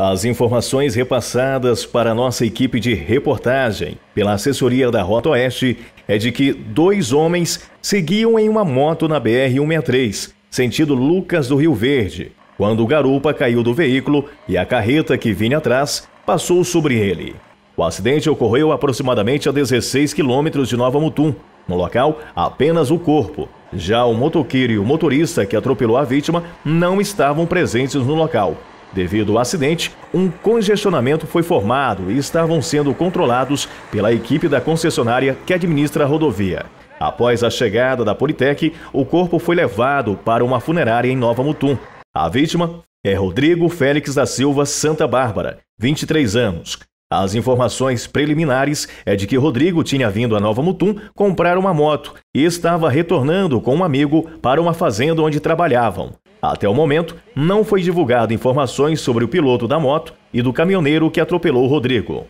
As informações repassadas para nossa equipe de reportagem pela assessoria da Rota Oeste é de que dois homens seguiam em uma moto na BR-163, sentido Lucas do Rio Verde, quando o garupa caiu do veículo e a carreta que vinha atrás passou sobre ele. O acidente ocorreu aproximadamente a 16 quilômetros de Nova Mutum. No local, apenas o corpo. Já o motoqueiro e o motorista que atropelou a vítima não estavam presentes no local. Devido ao acidente, um congestionamento foi formado e estavam sendo controlados pela equipe da concessionária que administra a rodovia. Após a chegada da Politec, o corpo foi levado para uma funerária em Nova Mutum. A vítima é Rodrigo Félix da Silva Santa Bárbara, 23 anos. As informações preliminares é de que Rodrigo tinha vindo a Nova Mutum comprar uma moto e estava retornando com um amigo para uma fazenda onde trabalhavam. Até o momento, não foi divulgado informações sobre o piloto da moto e do caminhoneiro que atropelou Rodrigo.